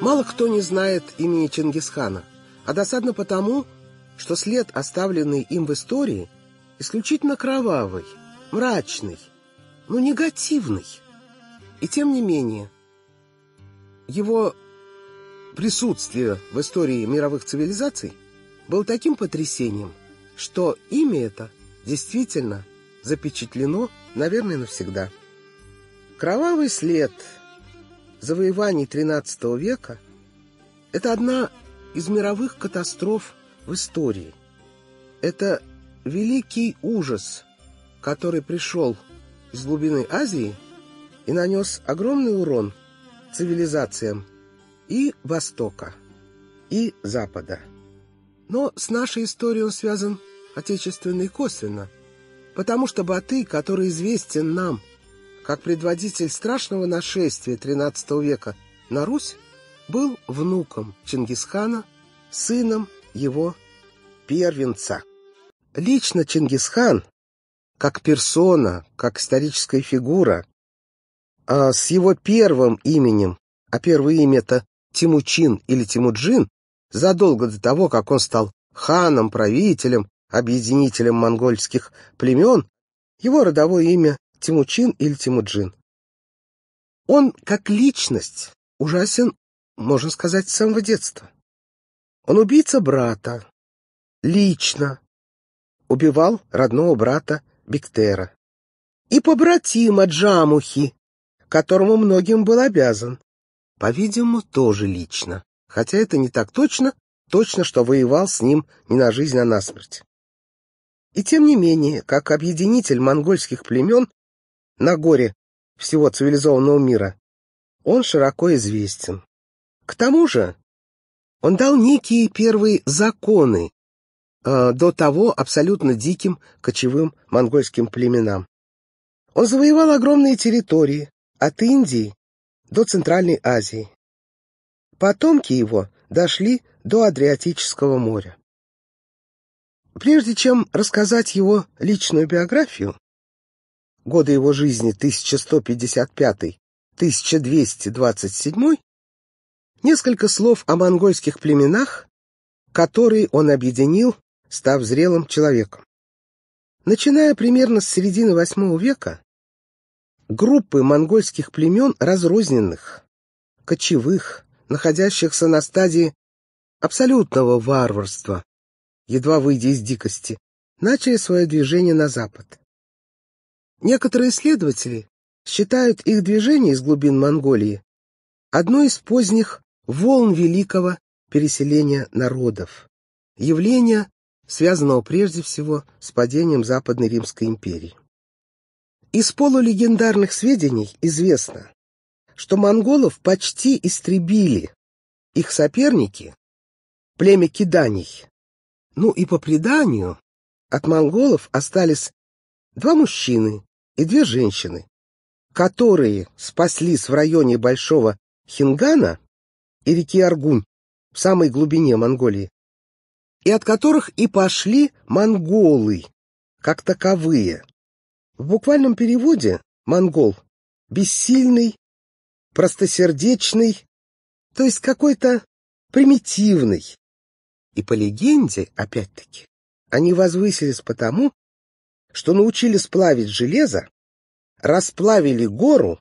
Мало кто не знает имени Чингисхана, а досадно потому, что след, оставленный им в истории, исключительно кровавый, мрачный, но негативный. И тем не менее, его присутствие в истории мировых цивилизаций было таким потрясением, что имя это действительно запечатлено, наверное, навсегда. Кровавый след – завоеваний XIII века – это одна из мировых катастроф в истории. Это великий ужас, который пришел из глубины Азии и нанес огромный урон цивилизациям и Востока, и Запада. Но с нашей историей он связан отечественный косвенно, потому что Баты, который известен нам – как предводитель страшного нашествия XIII века на Русь, был внуком Чингисхана, сыном его первенца. Лично Чингисхан, как персона, как историческая фигура, а с его первым именем, а первое имя это Тимучин или Тимуджин, задолго до того, как он стал ханом, правителем, объединителем монгольских племен, его родовое имя Тимучин или Тимуджин. Он, как личность, ужасен, можно сказать, с самого детства. Он убийца брата. Лично. Убивал родного брата Биктера. И побратима Джамухи, которому многим был обязан. По-видимому, тоже лично. Хотя это не так точно, точно, что воевал с ним не на жизнь, а на смерть. И тем не менее, как объединитель монгольских племен, на горе всего цивилизованного мира, он широко известен. К тому же он дал некие первые законы э, до того абсолютно диким кочевым монгольским племенам. Он завоевал огромные территории от Индии до Центральной Азии. Потомки его дошли до Адриатического моря. Прежде чем рассказать его личную биографию, годы его жизни 1155-1227, несколько слов о монгольских племенах, которые он объединил, став зрелым человеком. Начиная примерно с середины VIII века, группы монгольских племен разрозненных, кочевых, находящихся на стадии абсолютного варварства, едва выйдя из дикости, начали свое движение на запад. Некоторые исследователи считают их движение из глубин Монголии одной из поздних волн великого переселения народов, явления, связанного прежде всего с падением Западной Римской империи. Из полулегендарных сведений известно, что монголов почти истребили их соперники, племя киданий. Ну и по преданию от монголов остались два мужчины, и две женщины, которые спаслись в районе Большого Хингана и реки Аргунь в самой глубине Монголии, и от которых и пошли монголы как таковые. В буквальном переводе «монгол» — бессильный, простосердечный, то есть какой-то примитивный. И по легенде, опять-таки, они возвысились потому, что научили сплавить железо, расплавили гору,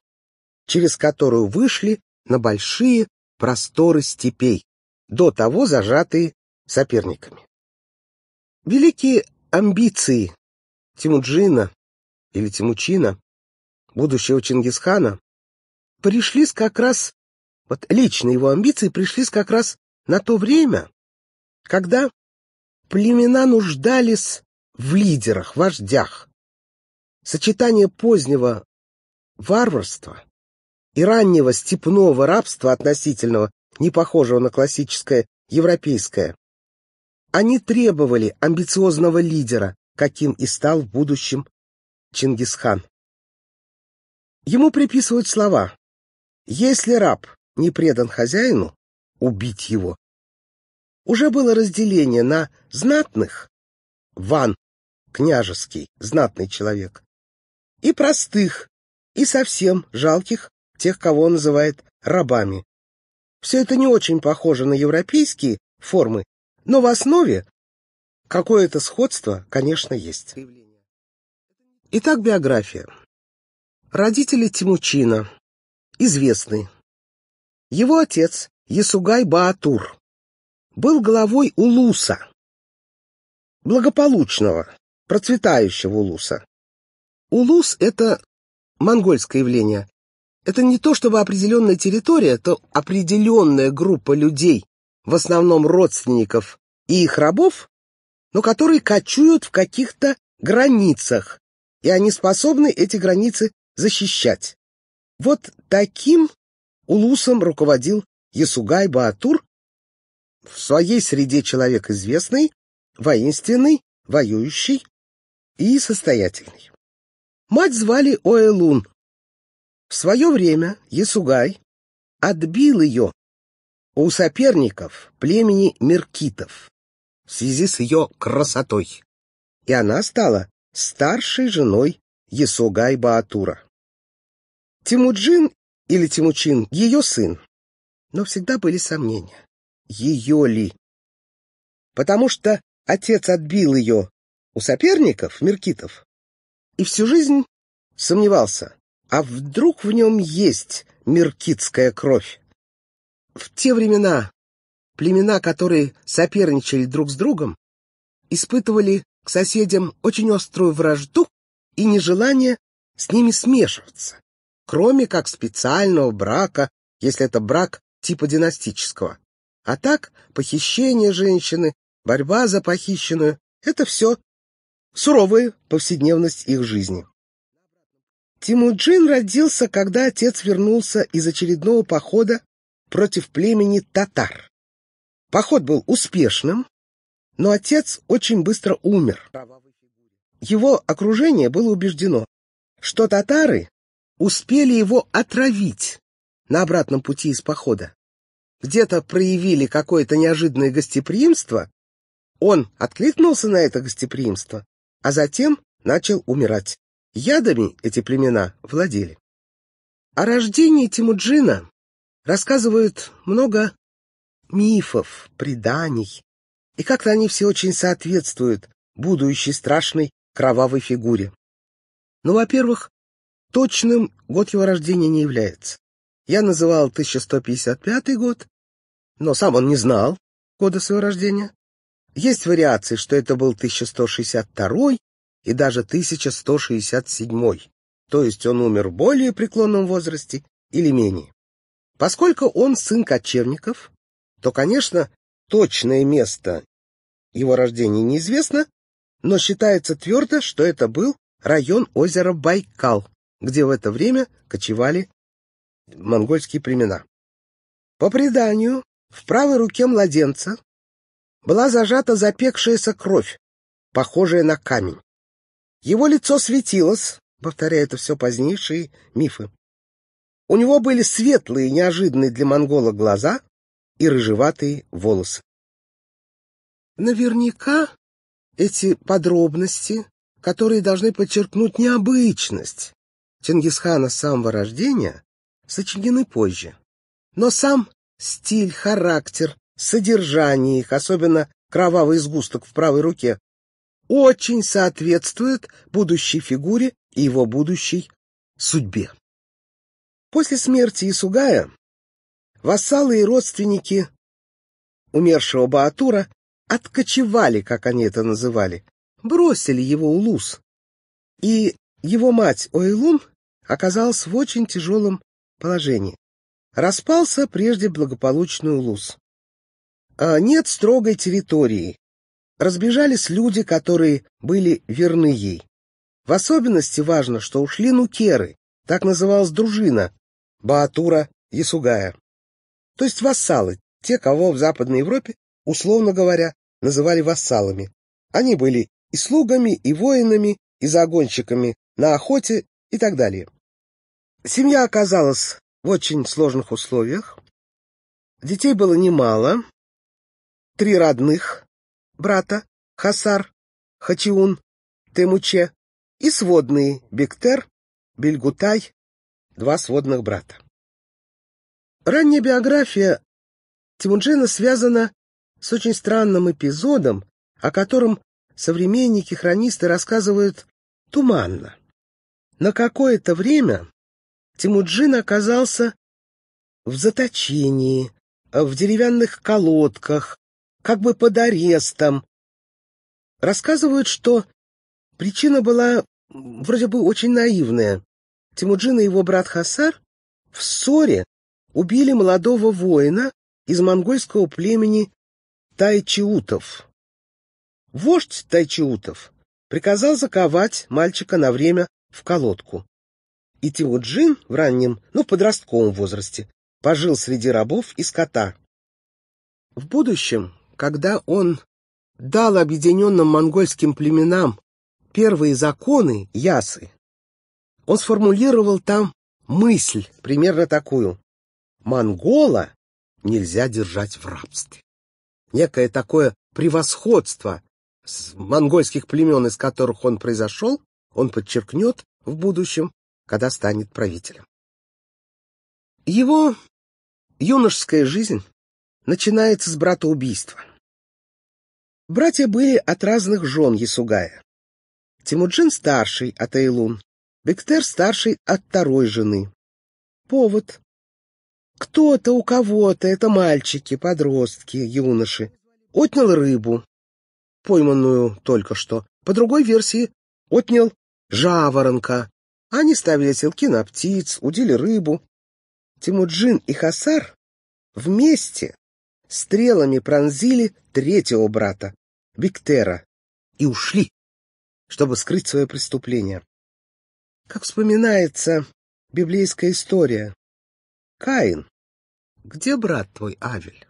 через которую вышли на большие просторы степей, до того зажатые соперниками. Великие амбиции Тимуджина или Тимучина, будущего Чингисхана, пришлись как раз, вот лично его амбиции пришлись как раз на то время, когда племена нуждались в лидерах, вождях. Сочетание позднего варварства и раннего степного рабства относительного, не похожего на классическое европейское, они требовали амбициозного лидера, каким и стал в будущем Чингисхан. Ему приписывают слова «Если раб не предан хозяину, убить его». Уже было разделение на знатных, ван, княжеский, знатный человек. И простых, и совсем жалких, тех, кого он называет рабами. Все это не очень похоже на европейские формы, но в основе какое-то сходство, конечно, есть. Итак, биография. Родители Тимучина известны. Его отец, Ясугай Баатур, был главой Улуса, благополучного, процветающего улуса. Улус — это монгольское явление. Это не то чтобы определенная территория, то определенная группа людей, в основном родственников и их рабов, но которые кочуют в каких-то границах, и они способны эти границы защищать. Вот таким улусом руководил Ясугай Баатур, в своей среде человек известный, воинственный, воюющий, и состоятельный. Мать звали Оэлун. В свое время Ясугай отбил ее у соперников племени Меркитов в связи с ее красотой, и она стала старшей женой Ясугай Баатура. Тимуджин или Тимучин — ее сын, но всегда были сомнения, ее ли. Потому что отец отбил ее у соперников, меркитов. И всю жизнь сомневался, а вдруг в нем есть меркитская кровь. В те времена племена, которые соперничали друг с другом, испытывали к соседям очень острую вражду и нежелание с ними смешиваться, кроме как специального брака, если это брак типа династического. А так, похищение женщины, борьба за похищенную — это все суровая повседневность их жизни. Тимуджин родился, когда отец вернулся из очередного похода против племени татар. Поход был успешным, но отец очень быстро умер. Его окружение было убеждено, что татары успели его отравить на обратном пути из похода. Где-то проявили какое-то неожиданное гостеприимство, он откликнулся на это гостеприимство а затем начал умирать. Ядами эти племена владели. О рождении Тимуджина рассказывают много мифов, преданий, и как-то они все очень соответствуют будущей страшной кровавой фигуре. Но, ну, во-первых, точным год его рождения не является. Я называл 1155 год, но сам он не знал года своего рождения. Есть вариации, что это был 1162 и даже 1167, то есть он умер в более преклонном возрасте или менее. Поскольку он сын кочевников, то, конечно, точное место его рождения неизвестно, но считается твердо, что это был район озера Байкал, где в это время кочевали монгольские племена. По преданию, в правой руке младенца была зажата запекшаяся кровь, похожая на камень. Его лицо светилось, повторяя это все позднейшие мифы. У него были светлые, неожиданные для монгола глаза и рыжеватые волосы. Наверняка эти подробности, которые должны подчеркнуть необычность Чингисхана с самого рождения, сочинены позже. Но сам стиль, характер содержание их, особенно кровавый сгусток в правой руке, очень соответствует будущей фигуре и его будущей судьбе. После смерти Исугая вассалы и родственники умершего Баатура откочевали, как они это называли, бросили его улус. И его мать Ойлун оказалась в очень тяжелом положении. Распался прежде благополучный улус. А, нет строгой территории. Разбежались люди, которые были верны ей. В особенности важно, что ушли нукеры, так называлась дружина, Баатура, Ясугая. То есть вассалы, те, кого в Западной Европе, условно говоря, называли вассалами. Они были и слугами, и воинами, и загонщиками на охоте и так далее. Семья оказалась в очень сложных условиях. Детей было немало, три родных брата Хасар, Хатиун, Темуче и сводные Бектер, Бельгутай, два сводных брата. Ранняя биография Тимуджина связана с очень странным эпизодом, о котором современники-хронисты рассказывают туманно. На какое-то время Тимуджин оказался в заточении, в деревянных колодках, как бы под арестом. Рассказывают, что причина была вроде бы очень наивная. Тимуджин и его брат Хасар в ссоре убили молодого воина из монгольского племени Тайчиутов. Вождь Тайчиутов приказал заковать мальчика на время в колодку. И Тимуджин в раннем, ну, подростковом возрасте, пожил среди рабов и скота. В будущем когда он дал объединенным монгольским племенам первые законы Ясы, он сформулировал там мысль примерно такую. Монгола нельзя держать в рабстве. Некое такое превосходство с монгольских племен, из которых он произошел, он подчеркнет в будущем, когда станет правителем. Его юношеская жизнь Начинается с брата убийства. Братья были от разных жен Ясугая. Тимуджин старший от Эйлун, Бектер старший от второй жены. Повод. Кто-то у кого-то, это мальчики, подростки, юноши, отнял рыбу, пойманную только что. По другой версии, отнял жаворонка. Они ставили селки на птиц, удили рыбу. Тимуджин и Хасар вместе стрелами пронзили третьего брата, Виктера, и ушли, чтобы скрыть свое преступление. Как вспоминается библейская история. Каин, где брат твой Авель?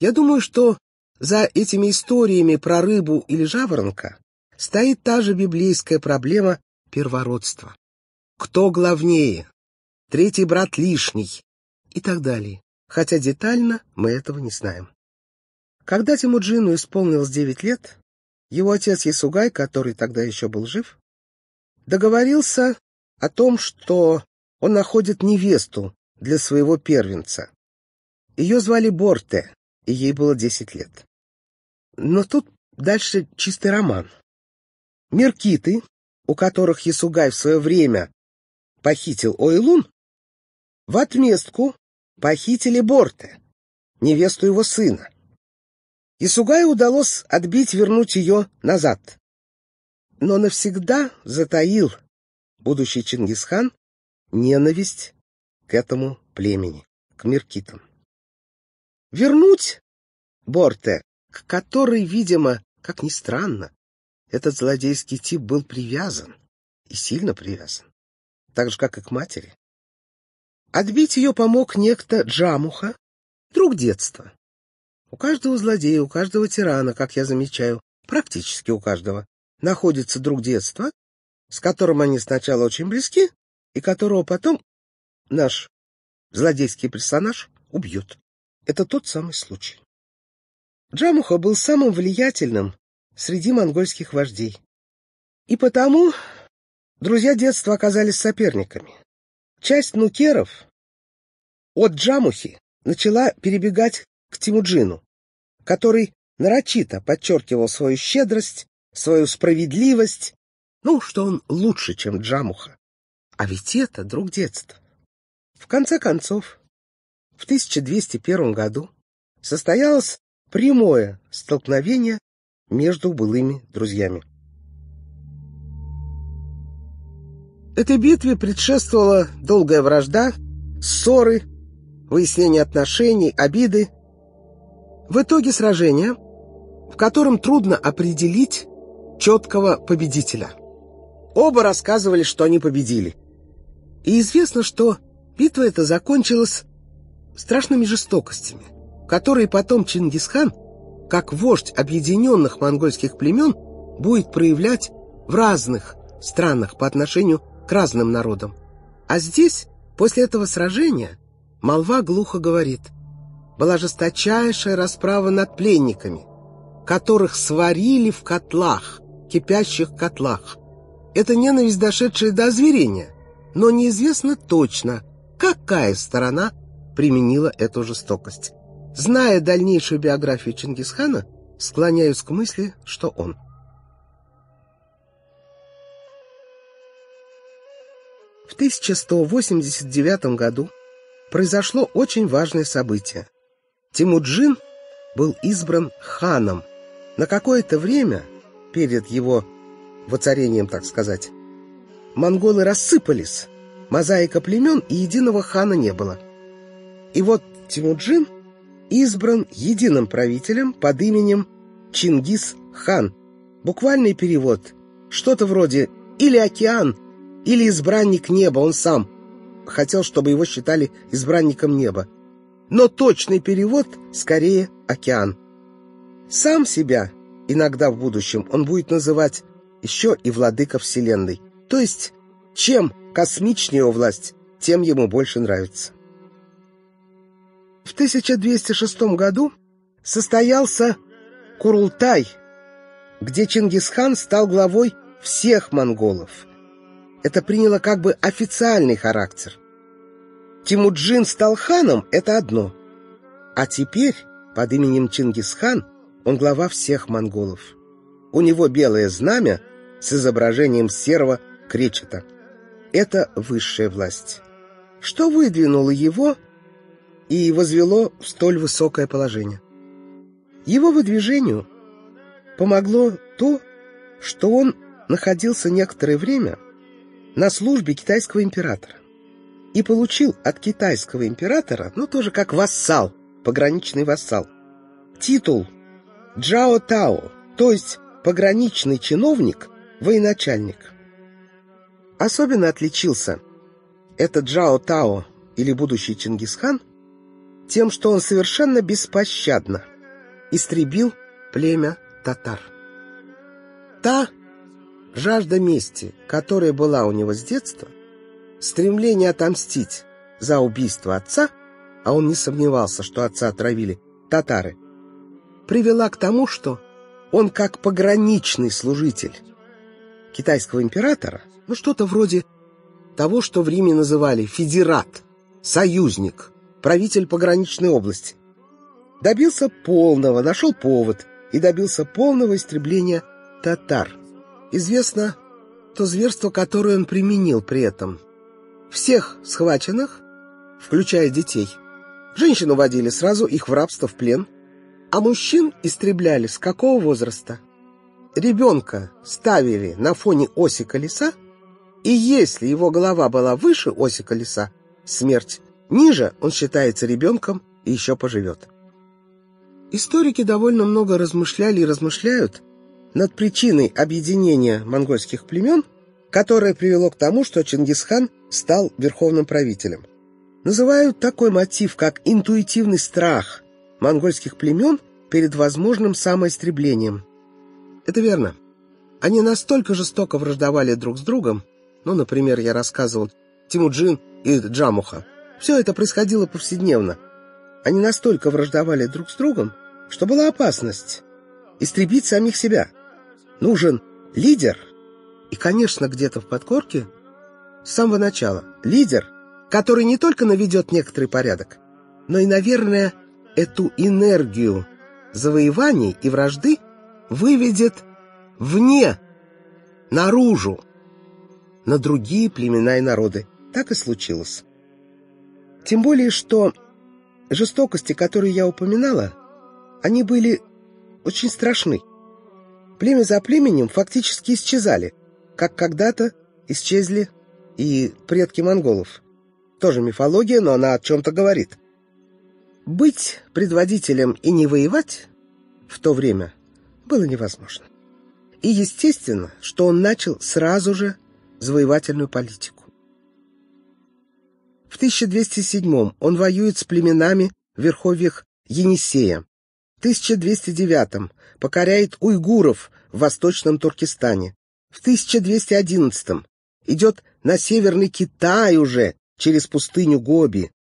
Я думаю, что за этими историями про рыбу или жаворонка стоит та же библейская проблема первородства. Кто главнее? Третий брат лишний? И так далее хотя детально мы этого не знаем. Когда Тимуджину исполнилось 9 лет, его отец Ясугай, который тогда еще был жив, договорился о том, что он находит невесту для своего первенца. Ее звали Борте, и ей было 10 лет. Но тут дальше чистый роман. Меркиты, у которых Ясугай в свое время похитил Ойлун, в отместку похитили Борте, невесту его сына. И Сугаю удалось отбить вернуть ее назад. Но навсегда затаил будущий Чингисхан ненависть к этому племени, к меркитам. Вернуть Борте, к которой, видимо, как ни странно, этот злодейский тип был привязан и сильно привязан, так же, как и к матери. Отбить ее помог некто Джамуха, друг детства. У каждого злодея, у каждого тирана, как я замечаю, практически у каждого, находится друг детства, с которым они сначала очень близки, и которого потом наш злодейский персонаж убьет. Это тот самый случай. Джамуха был самым влиятельным среди монгольских вождей. И потому друзья детства оказались соперниками. Часть нукеров от Джамухи начала перебегать к Тимуджину, который нарочито подчеркивал свою щедрость, свою справедливость, ну, что он лучше, чем Джамуха. А ведь это друг детства. В конце концов, в 1201 году состоялось прямое столкновение между былыми друзьями. Этой битве предшествовала долгая вражда, ссоры, выяснение отношений, обиды. В итоге сражения, в котором трудно определить четкого победителя. Оба рассказывали, что они победили. И известно, что битва эта закончилась страшными жестокостями, которые потом Чингисхан, как вождь объединенных монгольских племен, будет проявлять в разных странах по отношению к разным народам. А здесь, после этого сражения, молва глухо говорит, была жесточайшая расправа над пленниками, которых сварили в котлах, кипящих котлах. Это ненависть, дошедшая до зверения, но неизвестно точно, какая сторона применила эту жестокость. Зная дальнейшую биографию Чингисхана, склоняюсь к мысли, что он – В 1189 году произошло очень важное событие. Тимуджин был избран ханом. На какое-то время, перед его воцарением, так сказать, монголы рассыпались, мозаика племен и единого хана не было. И вот Тимуджин избран единым правителем под именем Чингис хан. Буквальный перевод – что-то вроде «или океан, или избранник неба, он сам хотел, чтобы его считали избранником неба. Но точный перевод скорее «океан». Сам себя иногда в будущем он будет называть еще и владыка Вселенной. То есть, чем космичнее его власть, тем ему больше нравится. В 1206 году состоялся Курултай, где Чингисхан стал главой всех монголов – это приняло как бы официальный характер. Тимуджин стал ханом — это одно. А теперь под именем Чингисхан он глава всех монголов. У него белое знамя с изображением серого кречета. Это высшая власть. Что выдвинуло его и возвело в столь высокое положение? Его выдвижению помогло то, что он находился некоторое время – на службе китайского императора. И получил от китайского императора, ну тоже как вассал, пограничный вассал, титул Джао Тао, то есть пограничный чиновник, военачальник. Особенно отличился этот Джао Тао или будущий Чингисхан тем, что он совершенно беспощадно истребил племя татар. Та Жажда мести, которая была у него с детства, стремление отомстить за убийство отца, а он не сомневался, что отца отравили татары, привела к тому, что он как пограничный служитель китайского императора, ну что-то вроде того, что в Риме называли «федерат», «союзник», правитель пограничной области. Добился полного, нашел повод и добился полного истребления татар – Известно то зверство, которое он применил при этом. Всех схваченных, включая детей, женщин уводили сразу их в рабство в плен, а мужчин истребляли с какого возраста? Ребенка ставили на фоне оси колеса, и если его голова была выше оси колеса, смерть ниже, он считается ребенком и еще поживет. Историки довольно много размышляли и размышляют над причиной объединения монгольских племен, которое привело к тому, что Чингисхан стал верховным правителем. Называют такой мотив, как интуитивный страх монгольских племен перед возможным самоистреблением. Это верно. Они настолько жестоко враждовали друг с другом, ну, например, я рассказывал Тимуджин и Джамуха. Все это происходило повседневно. Они настолько враждовали друг с другом, что была опасность истребить самих себя – Нужен лидер. И, конечно, где-то в подкорке с самого начала лидер, который не только наведет некоторый порядок, но и, наверное, эту энергию завоеваний и вражды выведет вне, наружу, на другие племена и народы. Так и случилось. Тем более, что жестокости, которые я упоминала, они были очень страшны. Племя за племенем фактически исчезали, как когда-то исчезли и предки монголов. Тоже мифология, но она о чем-то говорит. Быть предводителем и не воевать в то время было невозможно. И естественно, что он начал сразу же завоевательную политику. В 1207 он воюет с племенами в верховьях Енисея, 1209 покоряет уйгуров в Восточном Туркестане. В 1211 идет на Северный Китай уже, через пустыню Гоби.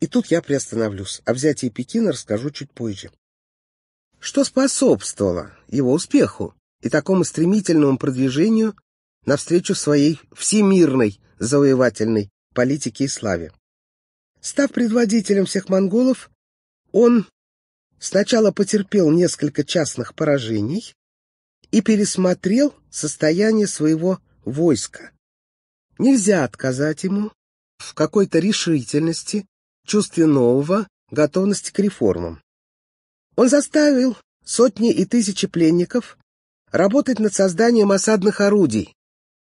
И тут я приостановлюсь, о взятии Пекина расскажу чуть позже. Что способствовало его успеху и такому стремительному продвижению навстречу своей всемирной завоевательной политике и славе? Став предводителем всех монголов, он Сначала потерпел несколько частных поражений и пересмотрел состояние своего войска. Нельзя отказать ему в какой-то решительности, чувстве нового, готовности к реформам. Он заставил сотни и тысячи пленников работать над созданием осадных орудий,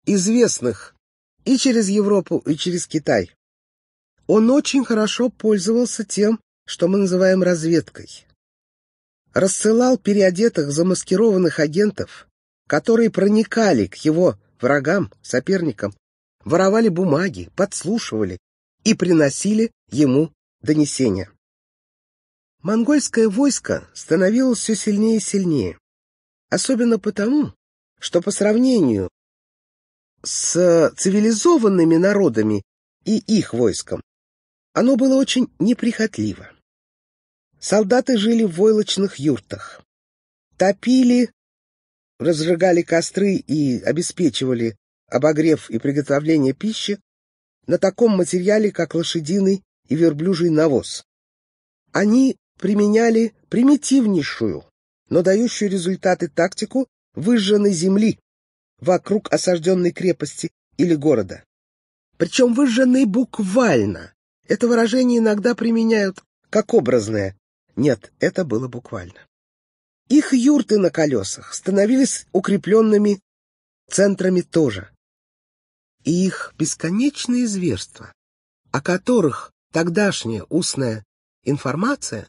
известных и через Европу, и через Китай. Он очень хорошо пользовался тем, что мы называем разведкой рассылал переодетых замаскированных агентов, которые проникали к его врагам, соперникам, воровали бумаги, подслушивали и приносили ему донесения. Монгольское войско становилось все сильнее и сильнее, особенно потому, что по сравнению с цивилизованными народами и их войском оно было очень неприхотливо. Солдаты жили в войлочных юртах. Топили, разжигали костры и обеспечивали обогрев и приготовление пищи на таком материале, как лошадиный и верблюжий навоз. Они применяли примитивнейшую, но дающую результаты тактику выжженной земли вокруг осажденной крепости или города. Причем выжженной буквально. Это выражение иногда применяют как образное, нет, это было буквально. Их юрты на колесах становились укрепленными центрами тоже. И их бесконечные зверства, о которых тогдашняя устная информация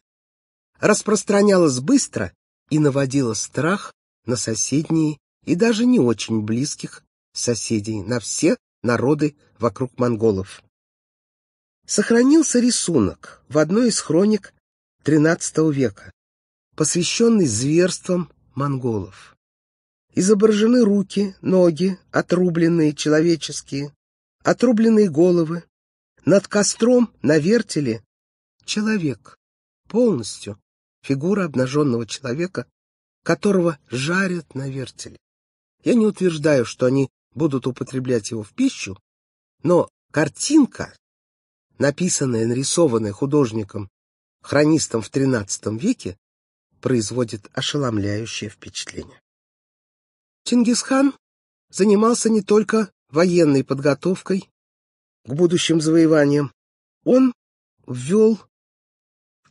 распространялась быстро и наводила страх на соседние и даже не очень близких соседей, на все народы вокруг монголов. Сохранился рисунок в одной из хроник XIII века, посвященный зверствам монголов. Изображены руки, ноги, отрубленные человеческие, отрубленные головы. Над костром на вертеле человек, полностью фигура обнаженного человека, которого жарят на вертеле. Я не утверждаю, что они будут употреблять его в пищу, но картинка, написанная, нарисованная художником хронистом в XIII веке, производит ошеломляющее впечатление. Чингисхан занимался не только военной подготовкой к будущим завоеваниям, он ввел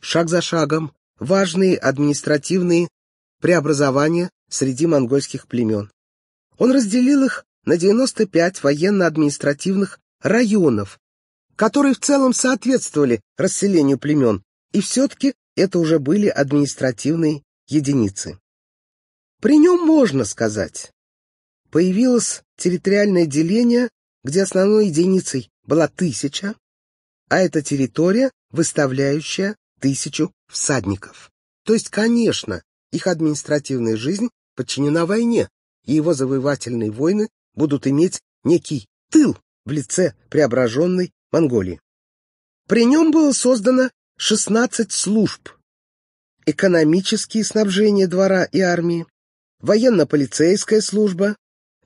шаг за шагом важные административные преобразования среди монгольских племен. Он разделил их на 95 военно-административных районов, которые в целом соответствовали расселению племен, и все-таки это уже были административные единицы. При нем можно сказать. Появилось территориальное деление, где основной единицей была тысяча, а это территория, выставляющая тысячу всадников. То есть, конечно, их административная жизнь подчинена войне, и его завоевательные войны будут иметь некий тыл в лице преображенной Монголии. При нем было создано 16 служб. Экономические снабжения двора и армии, военно-полицейская служба,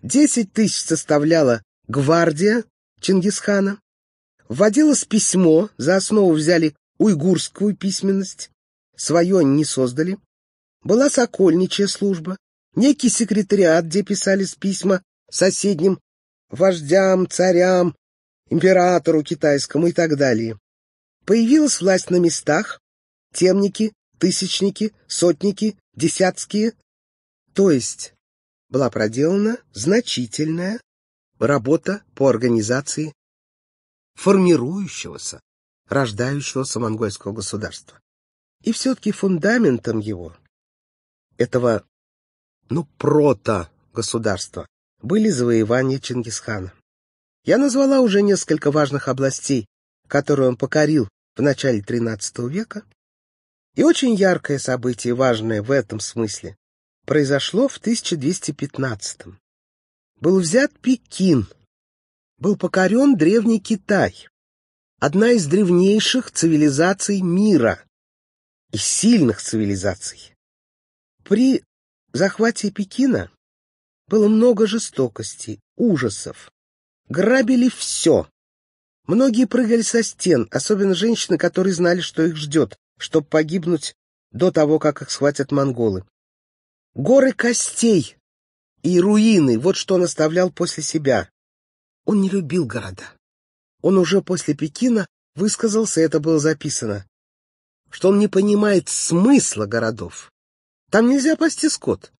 10 тысяч составляла гвардия Чингисхана, вводилось письмо, за основу взяли уйгурскую письменность, свое не создали, была сокольничья служба, некий секретариат, где писались письма соседним вождям, царям, императору китайскому и так далее. Появилась власть на местах, темники, тысячники, сотники, десятские. То есть была проделана значительная работа по организации формирующегося, рождающегося монгольского государства. И все-таки фундаментом его, этого, ну, прото-государства, были завоевания Чингисхана. Я назвала уже несколько важных областей, которую он покорил в начале XIII века, и очень яркое событие, важное в этом смысле, произошло в 1215 -м. Был взят Пекин, был покорен Древний Китай, одна из древнейших цивилизаций мира и сильных цивилизаций. При захвате Пекина было много жестокости, ужасов. Грабили все Многие прыгали со стен, особенно женщины, которые знали, что их ждет, чтобы погибнуть до того, как их схватят монголы. Горы костей и руины — вот что он оставлял после себя. Он не любил города. Он уже после Пекина высказался, это было записано, что он не понимает смысла городов. Там нельзя пасти скот.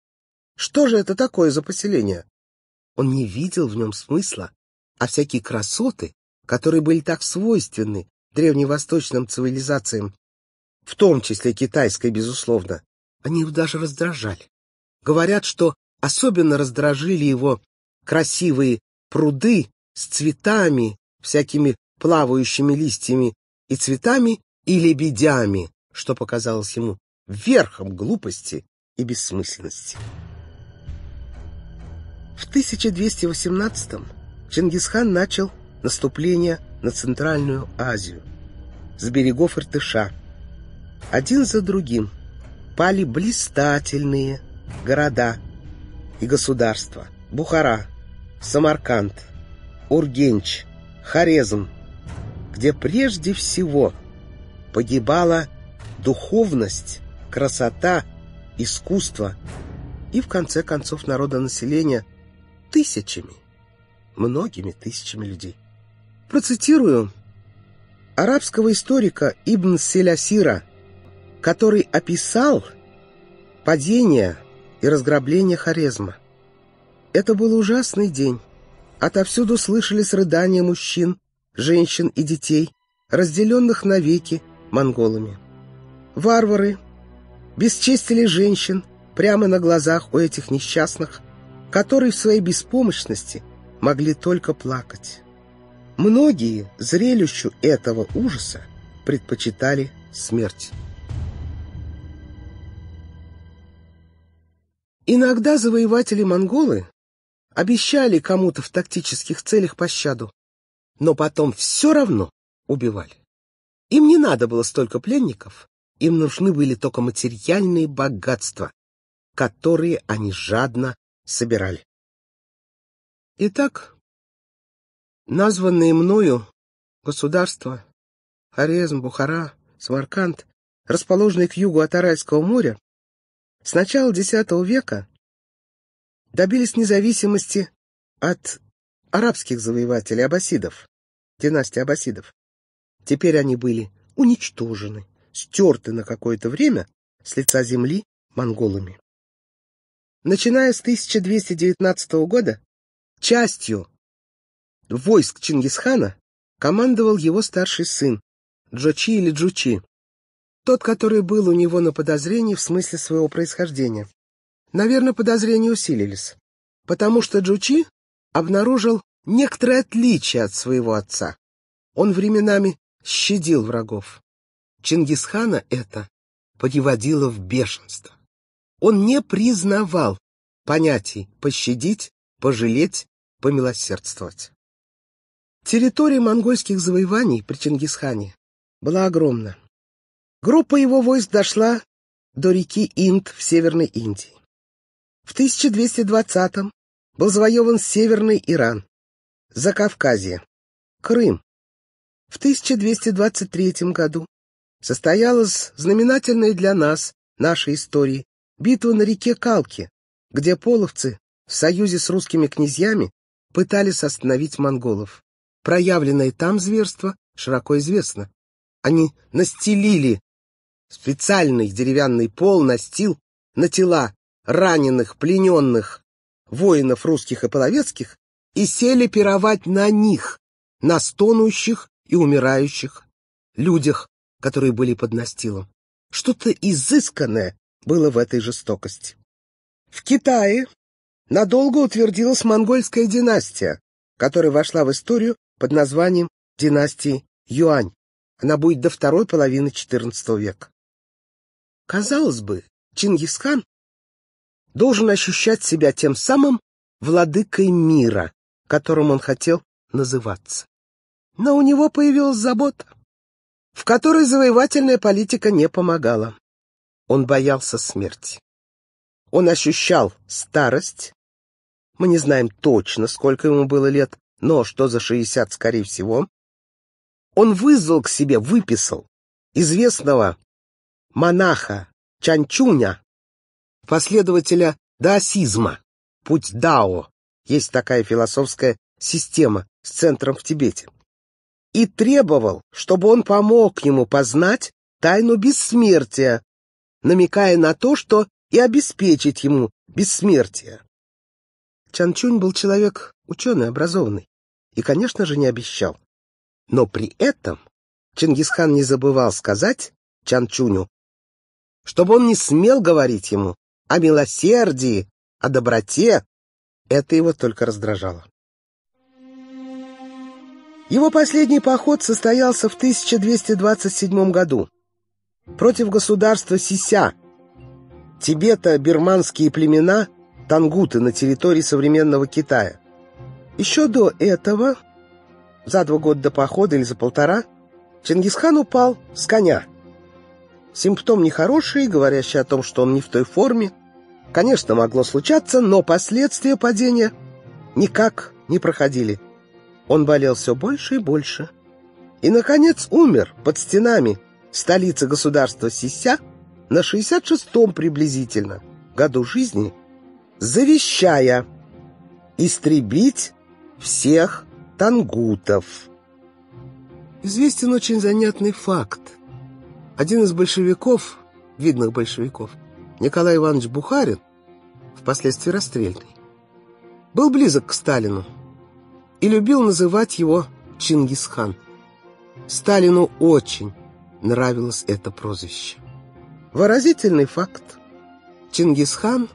Что же это такое за поселение? Он не видел в нем смысла, а всякие красоты которые были так свойственны древневосточным цивилизациям, в том числе китайской, безусловно, они его даже раздражали. Говорят, что особенно раздражили его красивые пруды с цветами, всякими плавающими листьями и цветами, и лебедями, что показалось ему верхом глупости и бессмысленности. В 1218-м Чингисхан начал Наступление на Центральную Азию с берегов Иртыша. Один за другим пали блистательные города и государства. Бухара, Самарканд, Ургенч, Хорезм, где прежде всего погибала духовность, красота, искусство и, в конце концов, народонаселение тысячами, многими тысячами людей процитирую арабского историка Ибн Селясира, который описал падение и разграбление Хорезма. Это был ужасный день. Отовсюду слышались рыдания мужчин, женщин и детей, разделенных навеки монголами. Варвары бесчестили женщин прямо на глазах у этих несчастных, которые в своей беспомощности могли только плакать. Многие зрелищу этого ужаса предпочитали смерть. Иногда завоеватели-монголы обещали кому-то в тактических целях пощаду, но потом все равно убивали. Им не надо было столько пленников, им нужны были только материальные богатства, которые они жадно собирали. Итак, Названные мною государства Хорезм, Бухара, Сваркант, расположенные к югу от Аральского моря, с начала X века добились независимости от арабских завоевателей, аббасидов, династии аббасидов. Теперь они были уничтожены, стерты на какое-то время с лица земли монголами. Начиная с 1219 года, частью войск Чингисхана командовал его старший сын, Джочи или Джучи, тот, который был у него на подозрении в смысле своего происхождения. Наверное, подозрения усилились, потому что Джучи обнаружил некоторые отличия от своего отца. Он временами щадил врагов. Чингисхана это приводило в бешенство. Он не признавал понятий «пощадить», «пожалеть», «помилосердствовать». Территория монгольских завоеваний при Чингисхане была огромна. Группа его войск дошла до реки Инд в Северной Индии. В 1220-м был завоеван Северный Иран, Закавказье, Крым. В 1223 году состоялась знаменательная для нас, нашей истории, битва на реке Калки, где половцы в союзе с русскими князьями пытались остановить монголов. Проявленное там зверство широко известно. Они настелили специальный деревянный пол, настил на тела раненых, плененных воинов русских и половецких и сели пировать на них, на стонущих и умирающих людях, которые были под настилом. Что-то изысканное было в этой жестокости. В Китае надолго утвердилась монгольская династия, которая вошла в историю под названием династии Юань. Она будет до второй половины XIV века. Казалось бы, Чингисхан должен ощущать себя тем самым владыкой мира, которым он хотел называться. Но у него появилась забота, в которой завоевательная политика не помогала. Он боялся смерти. Он ощущал старость. Мы не знаем точно, сколько ему было лет, но что за 60, скорее всего, он вызвал к себе, выписал известного монаха Чанчуня, последователя даосизма, путь дао. Есть такая философская система с центром в Тибете. И требовал, чтобы он помог ему познать тайну бессмертия, намекая на то, что и обеспечить ему бессмертие. Чанчунь был человек ученый, образованный и, конечно же, не обещал. Но при этом Чингисхан не забывал сказать Чанчуню, чтобы он не смел говорить ему о милосердии, о доброте. Это его только раздражало. Его последний поход состоялся в 1227 году против государства Сися. Тибета-бирманские племена – тангуты на территории современного Китая. Еще до этого, за два года до похода или за полтора, Чингисхан упал с коня. Симптом нехороший, говорящий о том, что он не в той форме. Конечно, могло случаться, но последствия падения никак не проходили. Он болел все больше и больше. И, наконец, умер под стенами столицы государства Сися на 66-м приблизительно году жизни, завещая истребить всех тангутов. Известен очень занятный факт. Один из большевиков, видных большевиков, Николай Иванович Бухарин, впоследствии расстрельный, был близок к Сталину и любил называть его Чингисхан. Сталину очень нравилось это прозвище. Выразительный факт. Чингисхан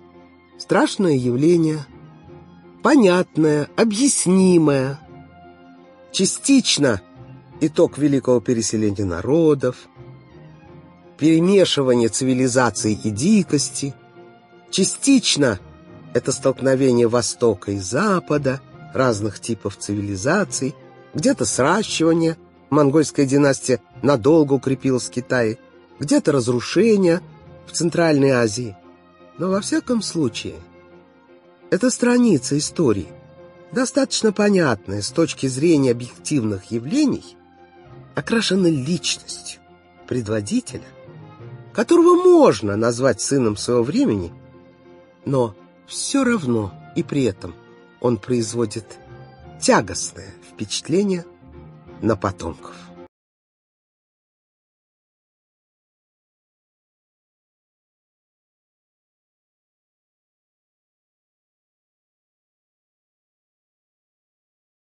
– страшное явление – понятное, объяснимое. Частично итог великого переселения народов, перемешивание цивилизаций и дикости, частично это столкновение Востока и Запада, разных типов цивилизаций, где-то сращивание, монгольская династия надолго укрепилась в Китае, где-то разрушение в Центральной Азии. Но во всяком случае – это страница истории, достаточно понятная с точки зрения объективных явлений, окрашена личностью предводителя, которого можно назвать сыном своего времени, но все равно и при этом он производит тягостное впечатление на потомков.